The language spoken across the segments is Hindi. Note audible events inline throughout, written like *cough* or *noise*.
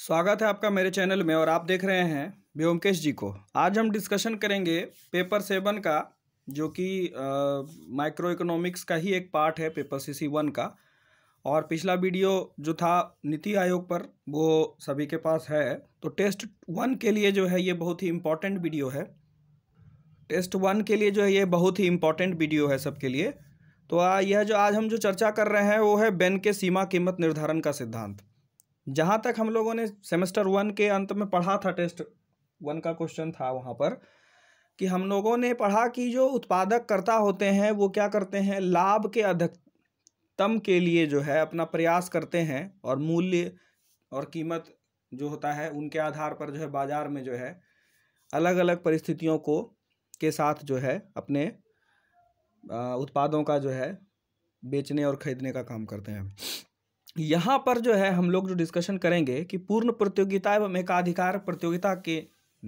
स्वागत है आपका मेरे चैनल में और आप देख रहे हैं व्योमकेश जी को आज हम डिस्कशन करेंगे पेपर सेवन का जो कि माइक्रो इकोनॉमिक्स का ही एक पार्ट है पेपर सी सी वन का और पिछला वीडियो जो था नीति आयोग पर वो सभी के पास है तो टेस्ट वन के लिए जो है ये बहुत ही इम्पोर्टेंट वीडियो है टेस्ट वन के लिए जो है ये बहुत ही इम्पॉर्टेंट वीडियो है सबके लिए तो यह जो आज हम जो चर्चा कर रहे हैं वो है बेन के सीमा कीमत निर्धारण का सिद्धांत जहाँ तक हम लोगों ने सेमेस्टर वन के अंत में पढ़ा था टेस्ट वन का क्वेश्चन था वहाँ पर कि हम लोगों ने पढ़ा कि जो उत्पादक करता होते हैं वो क्या करते हैं लाभ के अधिकतम के लिए जो है अपना प्रयास करते हैं और मूल्य और कीमत जो होता है उनके आधार पर जो है बाज़ार में जो है अलग अलग परिस्थितियों को के साथ जो है अपने उत्पादों का जो है बेचने और ख़रीदने का काम करते हैं यहाँ पर जो है हम लोग जो डिस्कशन करेंगे कि पूर्ण प्रतियोगिता एवं एकाधिकार प्रतियोगिता के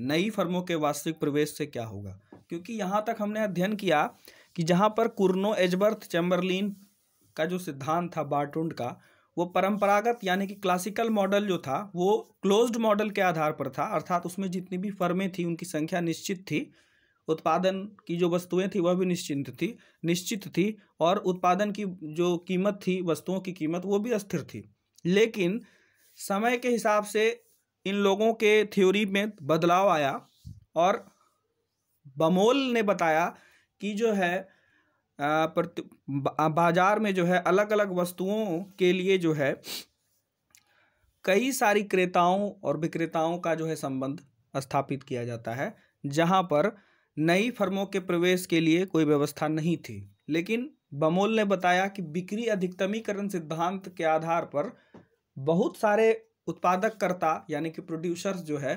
नई फर्मों के वास्तविक प्रवेश से क्या होगा क्योंकि यहाँ तक हमने अध्ययन किया कि जहाँ पर कुरनो एजबर्थ चैम्बरलिन का जो सिद्धांत था बार्टुंड का वो परंपरागत यानी कि क्लासिकल मॉडल जो था वो क्लोज्ड मॉडल के आधार पर था अर्थात उसमें जितनी भी फर्में थी उनकी संख्या निश्चित थी उत्पादन की जो वस्तुएं थी वह भी निश्चिंत थी निश्चित थी और उत्पादन की जो कीमत थी वस्तुओं की कीमत वो भी अस्थिर थी लेकिन समय के हिसाब से इन लोगों के थ्योरी में बदलाव आया और बमोल ने बताया कि जो है बाजार में जो है अलग अलग वस्तुओं के लिए जो है कई सारी क्रेताओं और विक्रेताओं का जो है संबंध स्थापित किया जाता है जहाँ पर नई फर्मों के प्रवेश के लिए कोई व्यवस्था नहीं थी लेकिन बमोल ने बताया कि बिक्री अधिकतमीकरण सिद्धांत के आधार पर बहुत सारे उत्पादककर्ता यानी कि प्रोड्यूसर्स जो है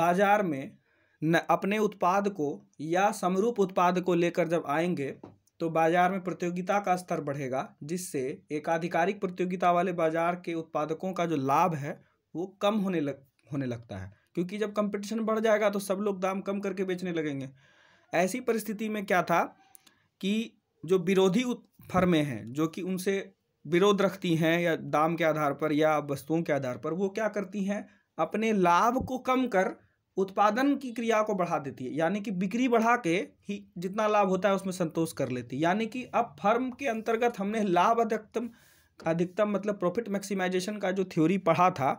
बाजार में न अपने उत्पाद को या समरूप उत्पाद को लेकर जब आएंगे तो बाजार में प्रतियोगिता का स्तर बढ़ेगा जिससे एकाधिकारिक प्रतियोगिता वाले बाजार के उत्पादकों का जो लाभ है वो कम होने लग होने लगता है क्योंकि जब कंपटीशन बढ़ जाएगा तो सब लोग दाम कम करके बेचने लगेंगे ऐसी परिस्थिति में क्या था कि जो विरोधी फर्में हैं जो कि उनसे विरोध रखती हैं या दाम के आधार पर या वस्तुओं के आधार पर वो क्या करती हैं अपने लाभ को कम कर उत्पादन की क्रिया को बढ़ा देती है यानी कि बिक्री बढ़ा के ही जितना लाभ होता है उसमें संतोष कर लेती है यानी कि अब फर्म के अंतर्गत हमने लाभ अधिकतम अधिकतम मतलब प्रॉफिट मैक्सिमाइजेशन का जो थ्योरी पढ़ा था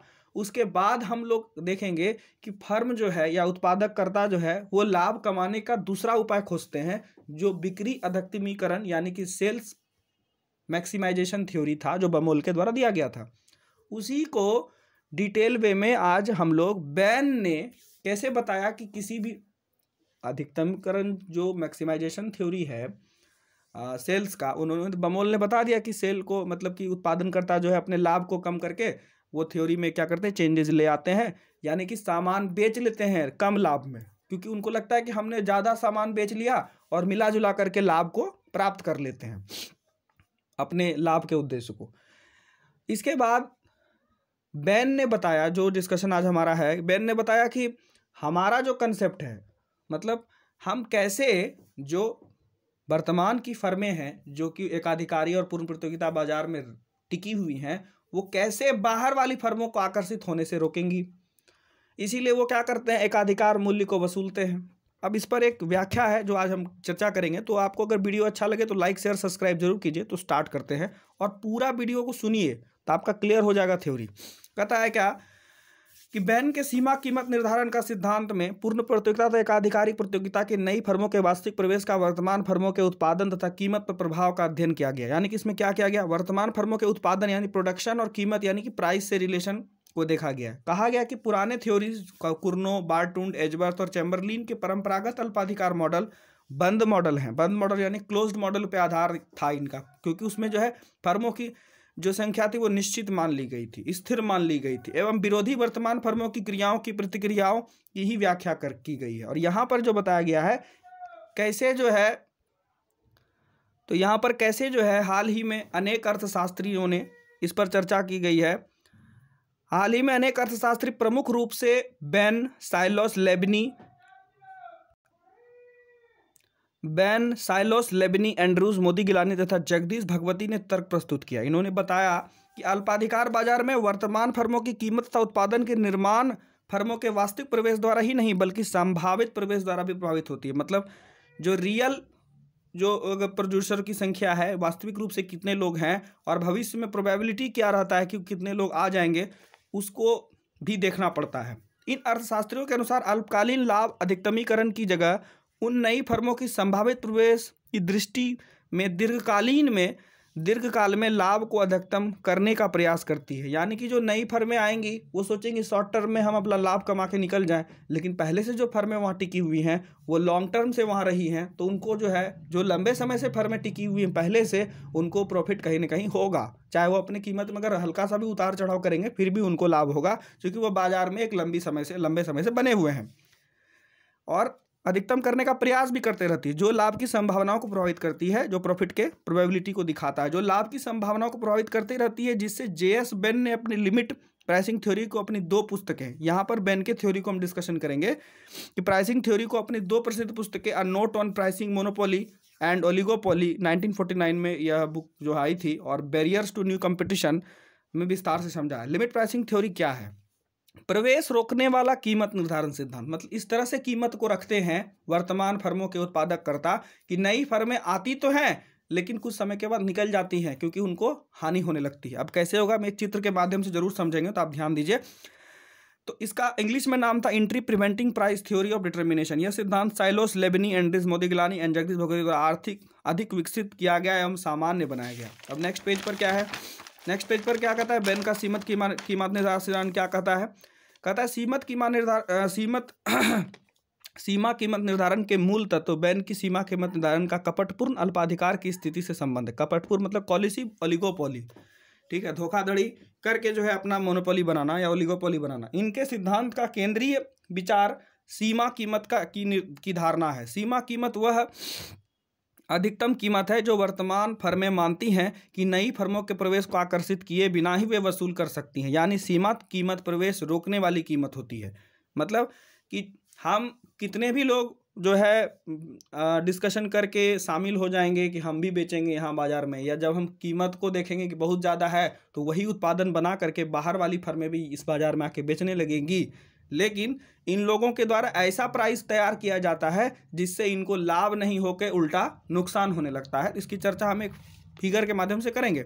उसके बाद हम लोग देखेंगे कि फर्म जो है या उत्पादक जो है वो लाभ कमाने का दूसरा उपाय खोजते हैं जो बिक्री अधिकतमीकरण यानी कि सेल्स मैक्सिमाइजेशन थ्योरी था जो बमोल के द्वारा दिया गया था उसी को डिटेल वे में आज हम लोग बैन ने कैसे बताया कि किसी भी अधिकतमकरण जो मैक्सिमाइजेशन थ्योरी है आ, सेल्स का उन्होंने बमोल ने बता दिया कि सेल को मतलब कि उत्पादनकर्ता जो है अपने लाभ को कम करके वो थ्योरी में क्या करते हैं चेंजेस ले आते हैं यानी कि सामान बेच लेते हैं कम लाभ में क्योंकि उनको लगता है कि हमने ज़्यादा सामान बेच लिया और मिला जुला करके लाभ को प्राप्त कर लेते हैं अपने लाभ के उद्देश्य को इसके बाद बैन ने बताया जो डिस्कशन आज हमारा है बैन ने बताया कि हमारा जो कंसेप्ट है मतलब हम कैसे जो वर्तमान की फर्में हैं जो कि एकाधिकारी और पूर्ण प्रतियोगिता बाजार में टिकी हुई हैं वो कैसे बाहर वाली फर्मों को आकर्षित होने से रोकेंगी इसीलिए वो क्या करते हैं एकाधिकार मूल्य को वसूलते हैं अब इस पर एक व्याख्या है जो आज हम चर्चा करेंगे तो आपको अगर वीडियो अच्छा लगे तो लाइक शेयर सब्सक्राइब जरूर कीजिए तो स्टार्ट करते हैं और पूरा वीडियो को सुनिए तो आपका क्लियर हो जाएगा थ्योरी कहता है क्या कि बैन के सीमा कीमत निर्धारण का सिद्धांत में पूर्ण प्रतियोगिता तथा एकाधिकारिक प्रतियोगिता के नई फर्मों के वास्तविक प्रवेश का वर्तमान फर्मों के उत्पादन तथा कीमत पर प्रभाव का अध्ययन किया गया यानी कि इसमें क्या किया गया वर्तमान फर्मों के उत्पादन यानी प्रोडक्शन और कीमत यानी कि प्राइस से रिलेशन को देखा गया कहा गया कि पुराने थ्योरीज कुरनो बार्टून एजबर्थ और चैम्बरलिन के परंपरागत अल्पाधिकार मॉडल बंद मॉडल हैं बंद मॉडल यानी क्लोज्ड मॉडल पर आधार था इनका क्योंकि उसमें जो है फर्मों की जो संख्या थी वो निश्चित मान ली गई थी स्थिर मान ली गई थी एवं विरोधी वर्तमान फर्मों की क्रियाओं की प्रतिक्रियाओं की ही व्याख्या कर की गई है और यहाँ पर जो बताया गया है कैसे जो है तो यहाँ पर कैसे जो है हाल ही में अनेक अर्थशास्त्रियों ने इस पर चर्चा की गई है हाल ही में अनेक अर्थशास्त्री प्रमुख रूप से Bain Sylos Labini Bain Sylos Labini Andrews Modigliani तथा जगदीश भगवती ने तर्क प्रस्तुत किया इन्होंने बताया कि अल्पाधिकार बाजार में वर्तमान फर्मों की कीमत तथा उत्पादन के निर्माण फर्मों के वास्तविक प्रवेश द्वारा ही नहीं बल्कि संभावित प्रवेश द्वारा भी प्रभावित होती है मतलब जो रियल जो प्रोड्यूसर की संख्या है वास्तविक रूप से कितने लोग हैं और भविष्य में प्रोबेबिलिटी क्या रहता है कि कितने लोग आ जाएंगे उसको भी देखना पड़ता है इन अर्थशास्त्रियों के अनुसार अल्पकालीन लाभ अधिकतमीकरण की जगह उन नई फर्मों की संभावित प्रवेश की दृष्टि में दीर्घकालीन में दीर्घकाल में लाभ को अधिकतम करने का प्रयास करती है यानी कि जो नई फर्में आएंगी वो सोचेंगी शॉर्ट टर्म में हम अपना लाभ कमा के निकल जाएं लेकिन पहले से जो फर्में वहाँ टिकी हुई हैं वो लॉन्ग टर्म से वहाँ रही हैं तो उनको जो है जो लंबे समय से फर्में टिकी हुई हैं पहले से उनको प्रॉफिट कहीं ना कहीं होगा चाहे वो अपनी कीमत में अगर हल्का सा भी उतार चढ़ाव करेंगे फिर भी उनको लाभ होगा क्योंकि वो बाजार में एक लंबी समय से लंबे समय से बने हुए हैं और अधिकतम करने का प्रयास भी करते रहती है जो लाभ की संभावनाओं को प्रभावित करती है जो प्रॉफिट के प्रोबेबिलिटी को दिखाता है जो लाभ की संभावनाओं को प्रभावित करती रहती है जिससे जे एस बेन ने अपनी लिमिट प्राइसिंग थ्योरी को अपनी दो पुस्तकें यहाँ पर बेन के थ्योरी को हम डिस्कशन करेंगे कि प्राइसिंग थ्योरी को अपनी दो प्रसिद्ध पुस्तकें a note on pricing monopoly and oligopoly nineteen में यह बुक जो आई थी और बैरियर्स टू न्यू कॉम्पिटिशन में विस्तार से समझा है लिमिट प्राइसिंग थ्योरी क्या है प्रवेश रोकने वाला कीमत निर्धारण सिद्धांत मतलब इस तरह से कीमत को रखते हैं वर्तमान फर्मों के उत्पादक करता कि नई फर्में आती तो हैं लेकिन कुछ समय के बाद निकल जाती हैं क्योंकि उनको हानि होने लगती है अब कैसे होगा मैं एक चित्र के माध्यम से जरूर समझेंगे तो आप ध्यान दीजिए तो इसका इंग्लिश में नाम था entry preventing price theory of determination यह सिद्धांत Sylos Labini Andrews Modigliani and Jagdish Bhagwati द्वारा आर्थिक अधिक विकसित किया गया एवं सामान्य बनाया गया अब नेक्स्ट पेज पर क्या है नेक्स्ट पेज पर क्या कहता है बैन का सीमत कीमत निर्धारण क्या कहता है कहता है सीमत कीमा निर्धारण सीमत *clears throat* सीमा कीमत निर्धारण के मूल तत्व बैन की सीमा कीमत निर्धारण का कपटपूर्ण अल्पाधिकार की स्थिति से संबंध है कपटपूर्ण मतलब कॉलिसी ओलिगोपोली ठीक है धोखाधड़ी करके जो है अपना मोनोपोली बनाना या ओलिगोपोली बनाना इनके सिद्धांत का केंद्रीय विचार सीमा कीमत का की, की धारणा है सीमा कीमत वह अधिकतम कीमत है जो वर्तमान फर्में मानती हैं कि नई फर्मों के प्रवेश को आकर्षित किए बिना ही वे वसूल कर सकती हैं यानी सीमा कीमत प्रवेश रोकने वाली कीमत होती है मतलब कि हम कितने भी लोग जो है डिस्कशन करके शामिल हो जाएंगे कि हम भी बेचेंगे यहाँ बाज़ार में या जब हम कीमत को देखेंगे कि बहुत ज़्यादा है तो वही उत्पादन बना करके बाहर वाली फर्में भी इस बाज़ार में आके बेचने लगेंगी लेकिन इन लोगों के द्वारा ऐसा प्राइस तैयार किया जाता है जिससे इनको लाभ नहीं होकर उल्टा नुकसान होने लगता है इसकी चर्चा हम एक फिगर के माध्यम से करेंगे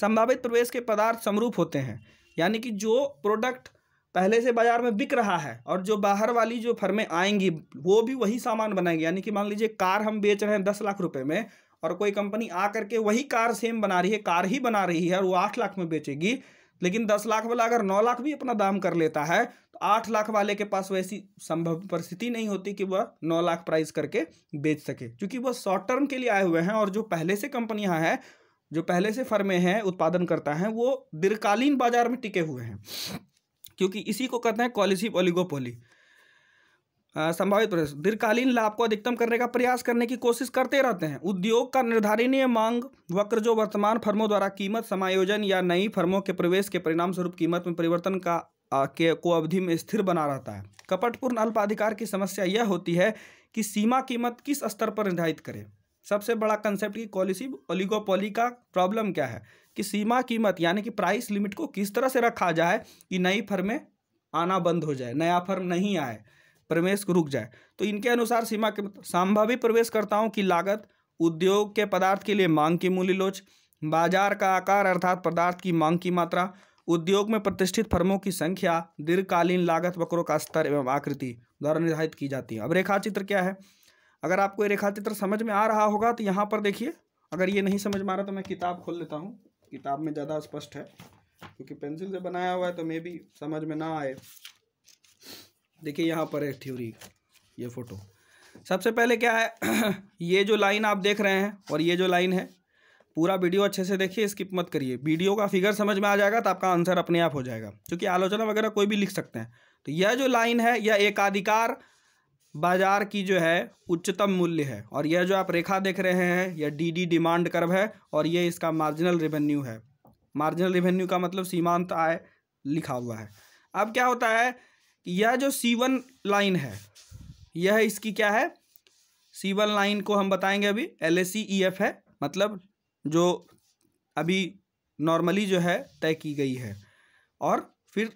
संभावित प्रवेश के पदार्थ समरूप होते हैं यानी कि जो प्रोडक्ट पहले से बाजार में बिक रहा है और जो बाहर वाली जो फर्में आएंगी वो भी वही सामान बनाएंगे यानी कि मान लीजिए कार हम बेच रहे हैं दस लाख रुपए में और कोई कंपनी आ करके वही कार सेम बना रही है कार ही बना रही है और वो आठ लाख में बेचेगी लेकिन दस लाख वाला अगर नौ लाख भी अपना दाम कर लेता है तो आठ लाख वाले के पास वैसी संभव परिस्थिति नहीं होती कि वह नौ लाख प्राइस करके बेच सके क्योंकि वह शॉर्ट टर्म के लिए आए हुए हैं और जो पहले से कंपनियां हैं जो पहले से फर्में हैं उत्पादन करता है वो दीर्घकालीन बाजार में टिके हुए हैं क्योंकि इसी को कहते हैं कॉलिसी ओलिगोपोली संभावित प्रयास दीर्घकालीन लाभ को अधिकतम करने का प्रयास करने की कोशिश करते रहते हैं उद्योग का निर्धारणीय मांग वक्र जो वर्तमान फर्मों द्वारा कीमत समायोजन या नई फर्मों के प्रवेश के परिणाम स्वरूप कीमत में परिवर्तन का आ, के को अवधि में स्थिर बना रहता है कपटपूर्ण अल्पाधिकार की समस्या यह होती है कि सीमा कीमत किस स्तर पर निर्धारित करें सबसे बड़ा कंसेप्ट की पॉलिसी ओलिगोपोली का प्रॉब्लम क्या है कि सीमा कीमत यानी कि प्राइस लिमिट को किस तरह से रखा जाए कि नई फर्में आना बंद हो जाए नया फर्म नहीं आए प्रवेश रुक जाए तो इनके अनुसार सीमा के मतलब संभावित प्रवेशकर्ताओं की लागत उद्योग के पदार्थ के लिए मांग की मूल्य लोच बाजार का आकार अर्थात पदार्थ की मांग की मात्रा उद्योग में प्रतिष्ठित फर्मों की संख्या दीर्घकालीन लागत वक्रों का स्तर एवं आकृति द्वारा निर्धारित की जाती है अब रेखा चित्र क्या है अगर आपको ये रेखा चित्र समझ में आ रहा होगा तो यहाँ पर देखिए अगर ये नहीं समझ में आ रहा तो मैं किताब खोल लेता हूँ किताब में ज़्यादा स्पष्ट है क्योंकि पेंसिल से बनाया हुआ है तो मे भी समझ में ना आए देखिए यहाँ पर है थ्योरी ये फ़ोटो सबसे पहले क्या है *clears throat* ये जो लाइन आप देख रहे हैं और ये जो लाइन है पूरा वीडियो अच्छे से देखिए स्किप मत करिए वीडियो का फिगर समझ में आ जाएगा तो आपका आंसर अपने आप हो जाएगा क्योंकि आलोचना वगैरह कोई भी लिख सकते हैं तो यह जो लाइन है यह एकाधिकार बाजार की जो है उच्चतम मूल्य है और यह जो आप रेखा देख रहे हैं यह डी डिमांड कर्व है और यह इसका मार्जिनल रेवेन्यू है मार्जिनल रेवेन्यू का मतलब सीमांत आय लिखा हुआ है अब क्या होता है यह जो सी वन लाइन है यह इसकी क्या है सी वन लाइन को हम बताएंगे अभी L S C E F है मतलब जो अभी नॉर्मली जो है तय की गई है और फिर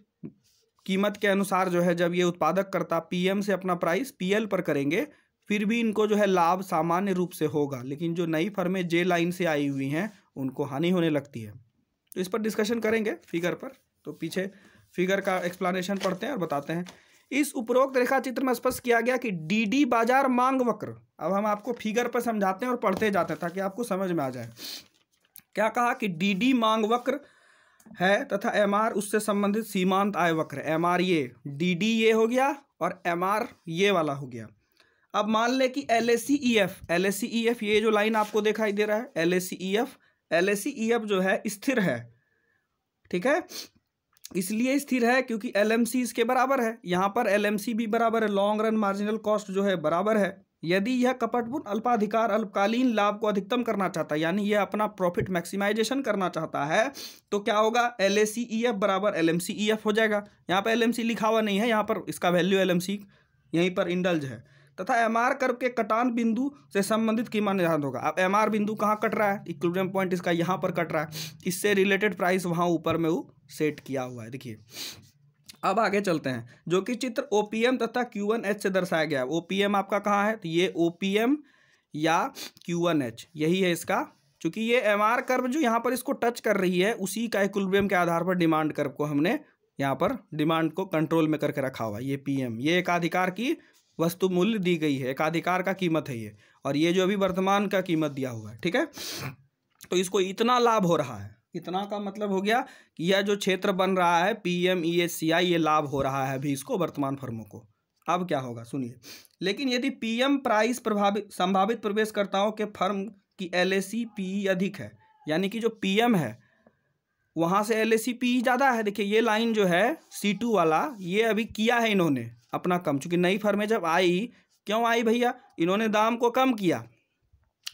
कीमत के अनुसार जो है जब ये उत्पादक करता पीएम से अपना प्राइस पीएल पर करेंगे फिर भी इनको जो है लाभ सामान्य रूप से होगा लेकिन जो नई फर्में जे लाइन से आई हुई हैं उनको हानि होने लगती है तो इस पर डिस्कशन करेंगे फिगर पर तो पीछे फिगर का एक्सप्लानेशन पढ़ते हैं और बताते हैं इस उपरोक्त रेखा चित्र में स्पष्ट किया गया कि डीडी बाजार मांग वक्र अब हम आपको फिगर पर समझाते हैं और पढ़ते जाते हैं ताकि आपको समझ में आ जाए क्या कहा कि डीडी मांग वक्र है तथा एमआर उससे संबंधित सीमांत आय वक्र एमआर ये डीडी ये हो गया और एमआर ये वाला हो गया अब मान लें कि L A C E F L A C E F ये जो लाइन आपको दिखाई दे रहा है L A C E F L A C E F जो है स्थिर है ठीक है इसलिए स्थिर है क्योंकि एल इसके बराबर है यहाँ पर एल भी बराबर है लॉन्ग रन मार्जिनल कॉस्ट जो है बराबर है यदि यह कपटपूर्ण अल्पाधिकार अल्पकालीन लाभ को अधिकतम करना चाहता है यानी यह अपना प्रॉफिट मैक्सिमाइजेशन करना चाहता है तो क्या होगा L A C E F बराबर L M C E F हो जाएगा यहाँ पर एल एम सी लिखा हुआ नहीं है यहाँ पर इसका वैल्यू एल एम सी यहीं पर इंडल्ज है तथा एम आर कर्व के कटान बिंदु से संबंधित कीमत निर्धारित होगा अब एम आर बिंदु कहाँ कट रहा है इक्विलिब्रियम पॉइंट इसका यहाँ पर कट रहा है इससे रिलेटेड प्राइस वहाँ ऊपर में वो सेट किया हुआ है देखिए अब आगे चलते हैं जो कि चित्र ओ तथा क्यू से दर्शाया गया है ओ आपका कहाँ है तो ये ओ या क्यू यही है इसका क्योंकि ये एम आर कर्व जो यहाँ पर इसको टच कर रही है उसी का इक्विलिब्रियम के आधार पर डिमांड कर्व को हमने यहाँ पर डिमांड को कंट्रोल में करके रखा हुआ है ये पीएम ये एकाधिकार की वस्तु मूल्य दी गई है एकाधिकार का कीमत है ये और ये जो अभी वर्तमान का कीमत दिया हुआ है ठीक है तो इसको इतना लाभ हो रहा है इतना का मतलब हो गया कि यह जो क्षेत्र बन रहा है P M E S C I ये लाभ हो रहा है अभी इसको वर्तमान फर्मों को अब क्या होगा सुनिए लेकिन यदि पीएम प्राइस प्रभावित संभावित प्रवेशकर्ताओं के फर्म की एल ए e अधिक है यानी कि जो पीएम है वहाँ से एल ज़्यादा है देखिए ये लाइन जो है सी वाला ये अभी किया है इन्होंने अपना कम चूँकि नई फर्में जब आई क्यों आई भैया इन्होंने दाम को कम किया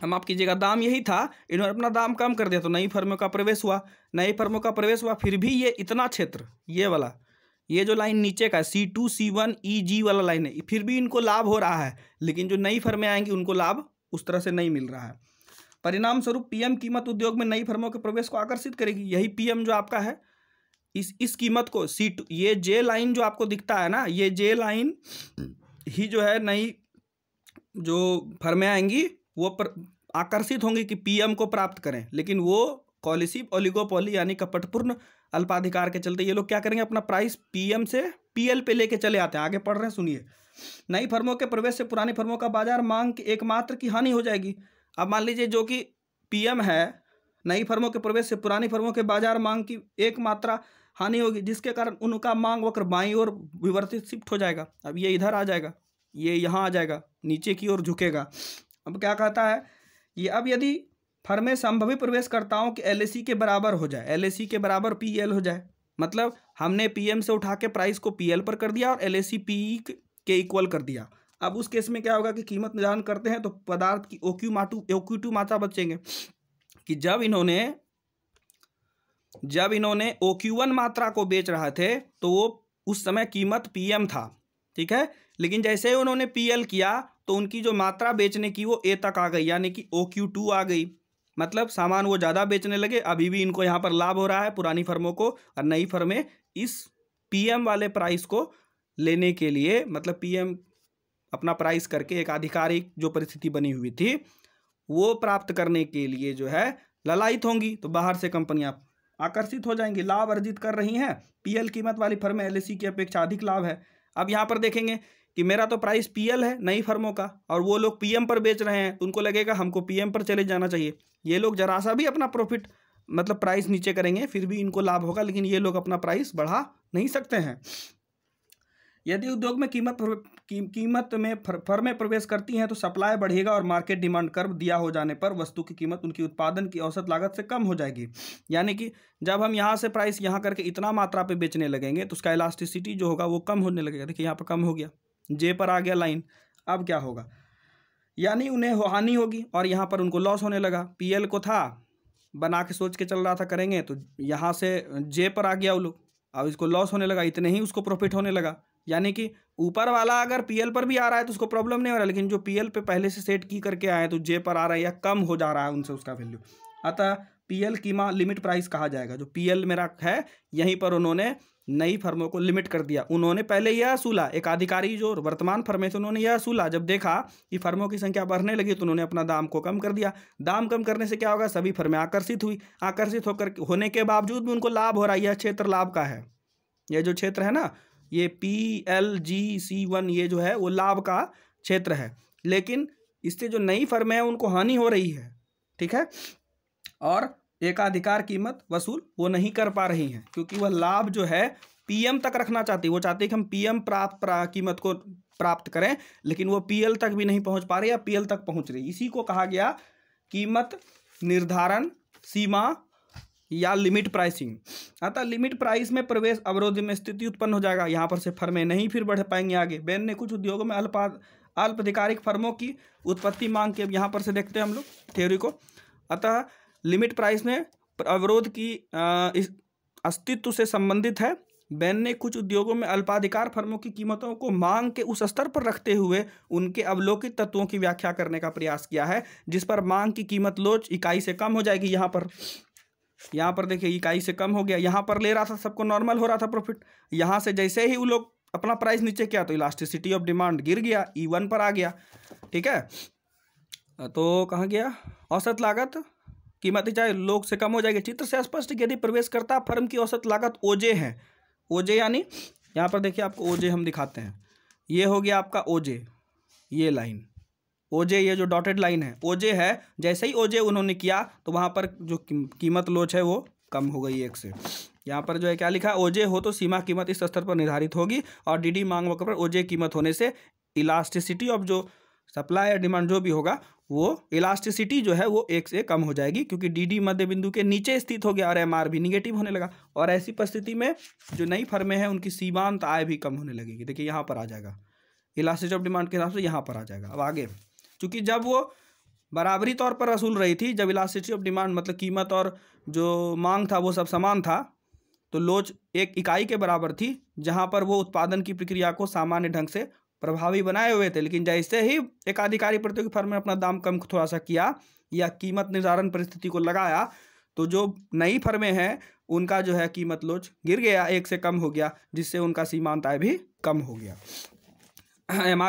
हम आप कीजिएगा दाम यही था इन्होंने अपना दाम कम कर दिया तो नई फर्मों का प्रवेश हुआ नई फर्मों का प्रवेश हुआ फिर भी ये इतना क्षेत्र ये वाला ये जो लाइन नीचे का है सी टू सी वन ई जी वाला लाइन है फिर भी इनको लाभ हो रहा है लेकिन जो नई फर्में आएंगी उनको लाभ उस तरह से नहीं मिल रहा है परिणाम स्वरूप पीएम कीमत उद्योग में नई फर्मों के प्रवेश को आकर्षित करेगी यही पीएम जो आपका है इस इस कीमत को सी ये जे लाइन जो आपको दिखता है ना ये जे लाइन ही जो है नई जो फर्में आएंगी वो आकर्षित होंगी कि पीएम को प्राप्त करें लेकिन वो पॉलिसी ओलिगोपॉली यानी कपटपूर्ण अल्पाधिकार के चलते ये लोग क्या करेंगे अपना प्राइस पीएम से पीएल पे लेके चले आते हैं आगे पढ़ रहे हैं सुनिए नई फर्मों के प्रवेश से पुरानी फर्मों का बाजार मांग एकमात्र की हानि हो जाएगी अब मान लीजिए जो कि पीएम है नई फर्मों के प्रवेश से पुरानी फर्मों के बाजार मांग की एक मात्रा हानि होगी जिसके कारण उनका मांग वक्र बाई और विवर्तित शिफ्ट हो जाएगा अब ये इधर आ जाएगा ये यहाँ आ जाएगा नीचे की ओर झुकेगा अब क्या कहता है ये अब यदि फर्में संभवी प्रवेशकर्ताओं के एल के बराबर हो जाए एल के बराबर पी हो जाए मतलब हमने पी से उठा के प्राइस को पी पर कर दिया और एल एस के इक्वल कर दिया अब उस केस में क्या होगा कि कीमत निर्धारण करते हैं तो पदार्थ की ओक्यू माटू ओक्यू मात्रा बचेंगे कि जब इन्होंने जब इन्होंने वन मात्रा को बेच रहे थे तो वो उस समय कीमत पीएम था ठीक है लेकिन जैसे ही उन्होंने पीएल किया तो उनकी जो मात्रा बेचने की वो ए तक आ गई यानी कि ओ क्यू टू आ गई मतलब सामान वो ज़्यादा बेचने लगे अभी भी इनको यहाँ पर लाभ हो रहा है पुरानी फर्मों को और नई फर्में इस पीएम वाले प्राइस को लेने के लिए मतलब पीएम अपना प्राइस करके एक आधिकारिक जो परिस्थिति बनी हुई थी वो प्राप्त करने के लिए जो है ललायित होंगी तो बाहर से कंपनियां आकर्षित हो जाएंगी लाभ अर्जित कर रही हैं पीएल कीमत वाली फर्म एल की अपेक्षा अधिक लाभ है अब यहाँ पर देखेंगे कि मेरा तो प्राइस पीएल है नई फर्मों का और वो लोग पीएम पर बेच रहे हैं तो उनको लगेगा हमको पीएम पर चले जाना चाहिए ये लोग जरा सा भी अपना प्रॉफिट मतलब प्राइस नीचे करेंगे फिर भी इनको लाभ होगा लेकिन ये लोग अपना प्राइस बढ़ा नहीं सकते हैं यदि उद्योग में कीमत की, कीमत में फर में प्रवेश करती हैं तो सप्लाई बढ़ेगा और मार्केट डिमांड कर्व दिया हो जाने पर वस्तु की कीमत उनकी उत्पादन की औसत लागत से कम हो जाएगी यानी कि जब हम यहाँ से प्राइस यहाँ करके इतना मात्रा पे बेचने लगेंगे तो उसका इलास्टिसिटी जो होगा वो कम होने लगेगा देखिए यहाँ पर कम हो गया जे पर आ गया लाइन अब क्या होगा यानी उन्हें हानि होगी और यहाँ पर उनको लॉस होने लगा पी को था बना के सोच के चल रहा था करेंगे तो यहाँ से जे पर आ गया वो लोग अब इसको लॉस होने लगा इतने ही उसको प्रॉफिट होने लगा यानी कि ऊपर वाला अगर पीएल पर भी आ रहा है तो उसको प्रॉब्लम नहीं हो रहा लेकिन जो पीएल पे पहले से सेट की करके आए तो जे पर आ रहा है या कम हो जा रहा है उनसे उसका वैल्यू अतः पीएल की माँ लिमिट प्राइस कहा जाएगा जो पीएल मेरा है यहीं पर उन्होंने नई फर्मों को लिमिट कर दिया उन्होंने पहले यह असूला एक अधिकारी जो वर्तमान फर्में थे उन्होंने यह असूला जब देखा कि फर्मों की संख्या बढ़ने लगी तो उन्होंने अपना दाम को कम कर दिया दाम कम करने से क्या होगा सभी फर्में आकर्षित हुई आकर्षित होकर होने के बावजूद भी उनको लाभ हो रहा है यह क्षेत्र लाभ का है यह जो क्षेत्र है ना ये P L G C one ये जो है वो लाभ का क्षेत्र है लेकिन इससे जो नई फर्में हैं उनको हानि हो रही है ठीक है और एकाधिकार कीमत वसूल वो नहीं कर पा रही हैं क्योंकि वह लाभ जो है पीएम तक रखना चाहती है वो चाहती है कि हम पीएम प्राप्त प्रा, कीमत को प्राप्त करें लेकिन वो पीएल तक भी नहीं पहुंच पा रही या पीएल तक पहुंच रही इसी को कहा गया कीमत निर्धारण सीमा या लिमिट प्राइसिंग अतः लिमिट प्राइस में प्रवेश अवरोध में स्थिति उत्पन्न हो जाएगा यहाँ पर से फर्में नहीं फिर बढ़ पाएंगे आगे बैन ने कुछ उद्योगों में अल्पा अल्पाधिकारिक फर्मों की उत्पत्ति मांग के यहाँ पर से देखते हैं हम लोग थ्योरी को अतः लिमिट प्राइस में अवरोध की अस्तित्व से संबंधित है बैन ने कुछ उद्योगों में अल्पाधिकार फर्मों की कीमतों को मांग के उस स्तर पर रखते हुए उनके अवलोकित तत्वों की व्याख्या करने का प्रयास किया है जिस पर मांग की कीमत लोच इकाई से कम हो जाएगी यहाँ पर यहाँ पर देखिए इकाई से कम हो गया यहाँ पर ले रहा था सबको नॉर्मल हो रहा था प्रॉफिट यहाँ से जैसे ही वो लोग अपना प्राइस नीचे किया तो इलास्टिसिटी ऑफ डिमांड गिर गया ई e वन पर आ गया ठीक है तो कहाँ गया औसत लागत कीमत चाहे लोग से कम हो जाएगी चित्र से स्पष्ट यदि प्रवेश करता फर्म की औसत लागत ओजे है ओजे यानी यहाँ पर देखिए आपको ओजे हम दिखाते हैं ये हो गया आपका ओजे ये लाइन ओजे ये जो डॉटेड लाइन है ओजे है जैसे ही ओजे उन्होंने किया तो वहाँ पर जो कीमत लोच है वो कम हो गई एक से यहाँ पर जो है क्या लिखा ओजे हो तो सीमा कीमत इस स्तर पर निर्धारित होगी और डीडी मांग वक्र पर ओजे कीमत होने से इलास्टिसिटी ऑफ जो सप्लाई या डिमांड जो भी होगा वो इलास्टिसिटी जो है वो एक से कम हो जाएगी क्योंकि डीडी मध्य बिंदु के नीचे स्थित हो गया और एमआर भी निगेटिव होने लगा और ऐसी परिस्थिति में जो नई फर्में हैं उनकी सीमांत आय भी कम होने लगेगी देखिए यहाँ पर आ जाएगा इलास्टिसिटी ऑफ डिमांड के हिसाब से यहाँ पर आ जाएगा अब आगे क्योंकि जब वो बराबरी तौर पर वसूल रही थी जब इलास्टिसिटी ऑफ डिमांड मतलब कीमत और जो मांग था वो सब समान था तो लोच एक इकाई के बराबर थी जहाँ पर वो उत्पादन की प्रक्रिया को सामान्य ढंग से प्रभावी बनाए हुए थे लेकिन जैसे ही एक आधिकारी प्रतियोगी फर्म ने अपना दाम कम थोड़ा सा किया या कीमत निर्धारण परिस्थिति को लगाया तो जो नई फर्में हैं उनका जो है कीमत लोच गिर गया एक से कम हो गया जिससे उनका सीमांत आय भी कम हो गया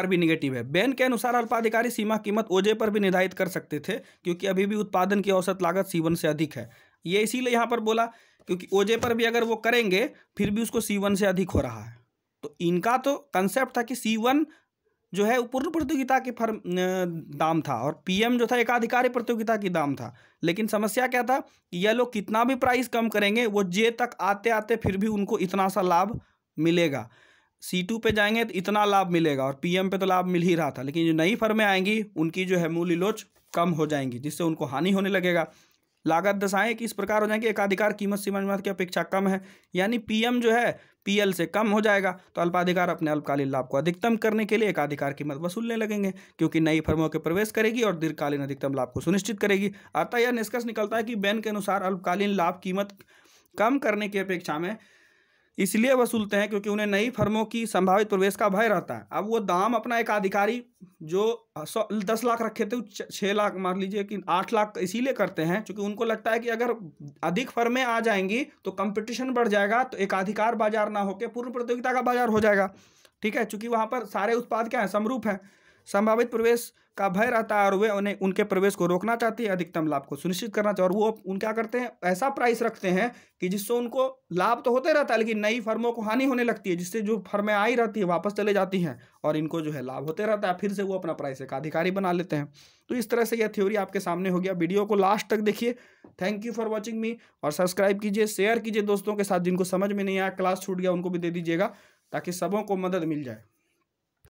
बी निगेटिव है बैन के अनुसार अल्पाधिकारी सीमा कीमत ओजे पर भी निर्धारित कर सकते थे क्योंकि अभी भी उत्पादन की औसत लागत सीवन से अधिक है ये इसीलिए यहाँ पर बोला क्योंकि ओजे पर भी अगर वो करेंगे फिर भी उसको सीवन से अधिक हो रहा है तो इनका तो कंसेप्ट था कि सीवन जो है पूर्ण प्रतियोगिता की फर्म दाम था और पीएम जो था एकाधिकारी प्रतियोगिता की दाम था लेकिन समस्या क्या था कि यह लोग कितना भी प्राइस कम करेंगे वो जे तक आते आते फिर भी उनको इतना सा लाभ मिलेगा सी टू पे जाएंगे तो इतना लाभ मिलेगा और पीएम पे तो लाभ मिल ही रहा था लेकिन जो नई फर्में आएंगी उनकी जो है मूल्य लोच कम हो जाएंगी जिससे उनको हानि होने लगेगा लागत दशाएं कि इस प्रकार हो जाएंगे एकाधिकार कीमत सीमा की अपेक्षा कम है यानी पीएम जो है पीएल से कम हो जाएगा तो अल्पाधिकार अपने अल्पकालीन लाभ को अधिकतम करने के लिए एकाधिकार कीमत वसूलने लगेंगे क्योंकि नई फर्मों के प्रवेश करेगी और दीर्घकालीन अधिकतम लाभ को सुनिश्चित करेगी अतः यह निष्कर्ष निकलता है कि बैन के अनुसार अल्पकालीन लाभ कीमत कम करने की अपेक्षा में इसलिए वसूलते हैं क्योंकि उन्हें नई फर्मों की संभावित प्रवेश का भय रहता है अब वो दाम अपना एक अधिकारी जो सौ दस लाख रखे थे छः लाख मान लीजिए कि आठ लाख इसीलिए करते हैं क्योंकि उनको लगता है कि अगर अधिक फर्में आ जाएंगी तो कंपटीशन बढ़ जाएगा तो एकाधिकार बाजार ना होकर पूर्ण प्रतियोगिता का बाजार हो जाएगा ठीक है चूंकि वहाँ पर सारे उत्पाद क्या हैं समरूप हैं संभावित प्रवेश का भय रहता है और वे उन्हें उनके प्रवेश को रोकना चाहती है अधिकतम लाभ को सुनिश्चित करना चाहते और वो उन क्या करते हैं ऐसा प्राइस रखते हैं कि जिससे उनको लाभ तो होते रहता है लेकिन नई फर्मों को हानि होने लगती है जिससे जो फर्में आई रहती है वापस चले जाती हैं और इनको जो है लाभ होते रहता है फिर से वो अपना प्राइस एक अधिकारी बना लेते हैं तो इस तरह से यह थ्योरी आपके सामने हो गया वीडियो को लास्ट तक देखिए thank you for watching me और सब्सक्राइब कीजिए शेयर कीजिए दोस्तों के साथ जिनको समझ में नहीं आया क्लास छूट गया उनको भी दे दीजिएगा ताकि सबों को मदद मिल जाए